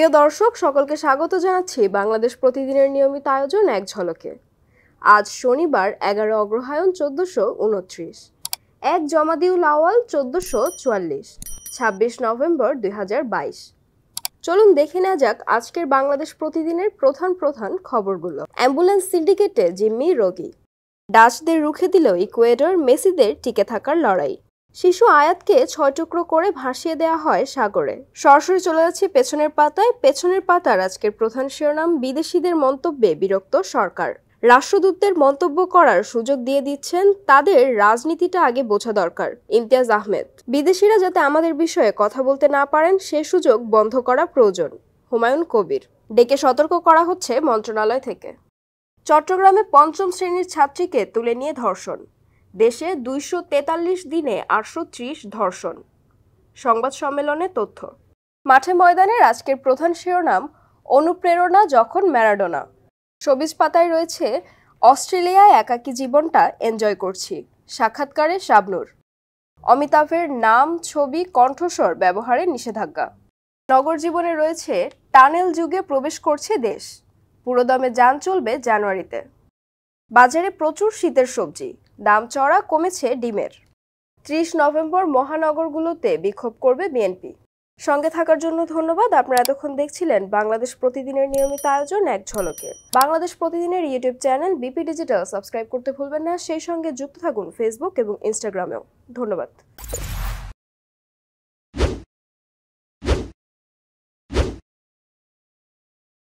প্রিয় দর্শক সকলকে স্বাগত জানাচ্ছি বাংলাদেশ প্রতিদিনের নিয়মিত আয়োজন এক ঝলকে আজ শনিবার এগারো অগ্রহায়ণ চোদ্দশো উনত্রিশ এক জমাদিউল আওয়াল চোদ্দশো চুয়াল্লিশ ছাব্বিশ নভেম্বর দুই চলুন দেখে নেওয়া যাক আজকের বাংলাদেশ প্রতিদিনের প্রধান প্রধান খবরগুলো অ্যাম্বুলেন্স সিন্ডিকেটে জিম্মি রোগী ডাচদের রুখে দিল ইকুয়েডর মেসিদের টিকে থাকার লড়াই শিশু আয়াতকে ছয় টুকরো করে ভাসিয়ে দেওয়া হয় সাগরে সরাসরি চলে যাচ্ছে পেছনের পাতায় পেছনের পাতার আজকের প্রধান শিরোনাম বিদেশিদের মন্তব্যে বিরক্ত সরকার রাষ্ট্রদূতদের মন্তব্য করার সুযোগ দিয়ে দিচ্ছেন তাদের রাজনীতিটা আগে বোঝা দরকার ইমতিয়াজ আহমেদ বিদেশিরা যাতে আমাদের বিষয়ে কথা বলতে না পারেন সে সুযোগ বন্ধ করা প্রয়োজন হুমায়ুন কবির ডেকে সতর্ক করা হচ্ছে মন্ত্রণালয় থেকে চট্টগ্রামে পঞ্চম শ্রেণীর ছাত্রীকে তুলে নিয়ে ধর্ষণ দেশে দুইশো তেতাল্লিশ দিনে আটশো ত্রিশ ধর্ষণ সংবাদ সম্মেলনে তথ্য মাঠে ময়দানের আজকের প্রধান শিরোনাম অনুপ্রেরণা যখন ম্যারাডোনা সবুজ পাতায় রয়েছে অস্ট্রেলিয়ায় একাকী জীবনটা এনজয় করছি সাক্ষাৎকারে শাবনুর অমিতাভের নাম ছবি কণ্ঠস্বর ব্যবহারে নিষেধাজ্ঞা নগর জীবনে রয়েছে টানেল যুগে প্রবেশ করছে দেশ পুরোদমে যান চলবে জানুয়ারিতে বাজারে প্রচুর শীতের সবজি দাম চড়া কমেছে ডিমের ত্রিশ নভেম্বর মহানগরগুলোতে বিক্ষোভ করবে বিএনপি সঙ্গে থাকার জন্য ধন্যবাদ আপনারা এতক্ষণ দেখছিলেন বাংলাদেশ প্রতিদিনের নিয়মিত আয়োজন এক ঝলকে বাংলাদেশ প্রতিদিনের YouTube channel BP digital subscribe করতে ভুলবেন না সেই সঙ্গে যুক্ত থাকুন ফেসবুক এবং ইনস্টাগ্রামেও ধন্যবাদ